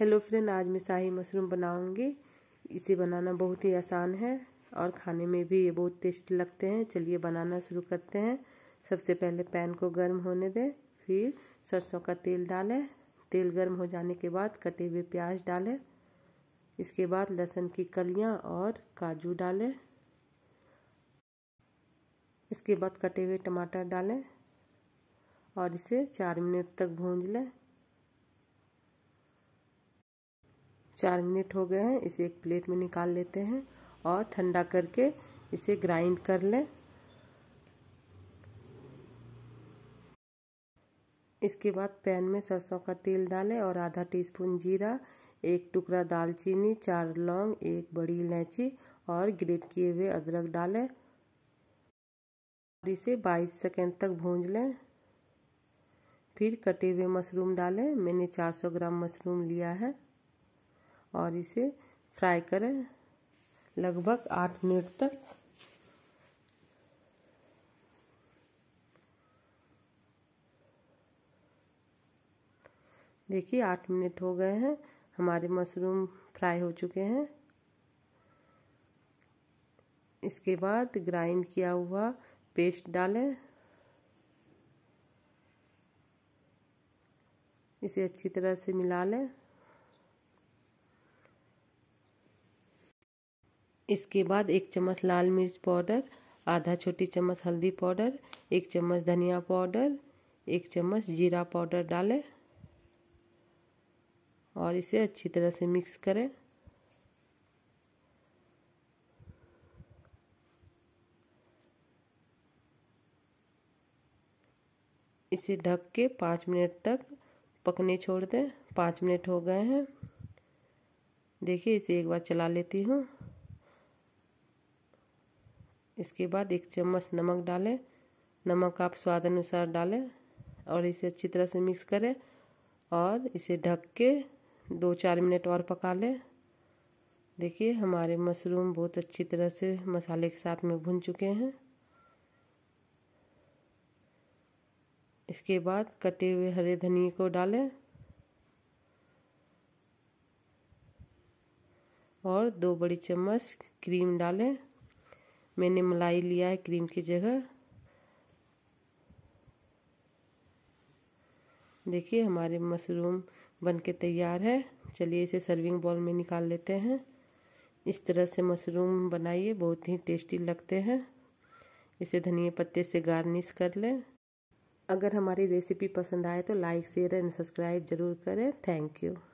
hello friend आज मैं शाही mushroom बनाऊंगी इसे बनाना बहुत ही आसान है और खाने में भी ये बहुत टेस्टी लगते हैं चलिए बनाना शुरू करते हैं सबसे पहले पैन को गर्म होने दें फिर सरसों का तेल डालें तेल गर्म हो जाने के बाद कटे हुए प्याज डालें इसके बाद लहसुन की कलियां और काजू डालें इसके बाद कटे हुए टमाटर डालें और इसे चार मिनट तक भूंज लें चार मिनट हो गए हैं इसे एक प्लेट में निकाल लेते हैं और ठंडा करके इसे ग्राइंड कर लें इसके बाद पैन में सरसों का तेल डालें और आधा टीस्पून जीरा एक टुकड़ा दालचीनी चार लौंग एक बड़ी इलायची और ग्रेट किए हुए अदरक डालें और इसे 22 सेकेंड तक भूंज लें फिर कटे हुए मशरूम डालें मैंने 400 ग्राम मशरूम लिया है और इसे फ्राई करें लगभग आठ मिनट तक देखिए आठ मिनट हो गए हैं हमारे मशरूम फ्राई हो चुके हैं इसके बाद ग्राइंड किया हुआ पेस्ट डालें इसे अच्छी तरह से मिला लें इसके बाद एक चम्मच लाल मिर्च पाउडर आधा छोटी चम्मच हल्दी पाउडर एक चम्मच धनिया पाउडर एक चम्मच जीरा पाउडर डालें और इसे अच्छी तरह से मिक्स करें इसे ढक के पाँच मिनट तक पकने छोड़ दें पाँच मिनट हो गए हैं देखिए इसे एक बार चला लेती हूँ इसके बाद एक चम्मच नमक डालें नमक आप स्वाद अनुसार डालें और इसे अच्छी तरह से मिक्स करें और इसे ढक के दो चार मिनट और पका लें देखिए हमारे मशरूम बहुत अच्छी तरह से मसाले के साथ में भुन चुके हैं इसके बाद कटे हुए हरे धनिए को डालें और दो बड़ी चम्मच क्रीम डालें मैंने मलाई लिया है क्रीम की जगह देखिए हमारे मशरूम बन के तैयार है चलिए इसे सर्विंग बॉल में निकाल लेते हैं इस तरह से मशरूम बनाइए बहुत ही टेस्टी लगते हैं इसे धनिया पत्ते से गार्निश कर लें अगर हमारी रेसिपी पसंद आए तो लाइक शेयर एंड सब्सक्राइब ज़रूर करें थैंक यू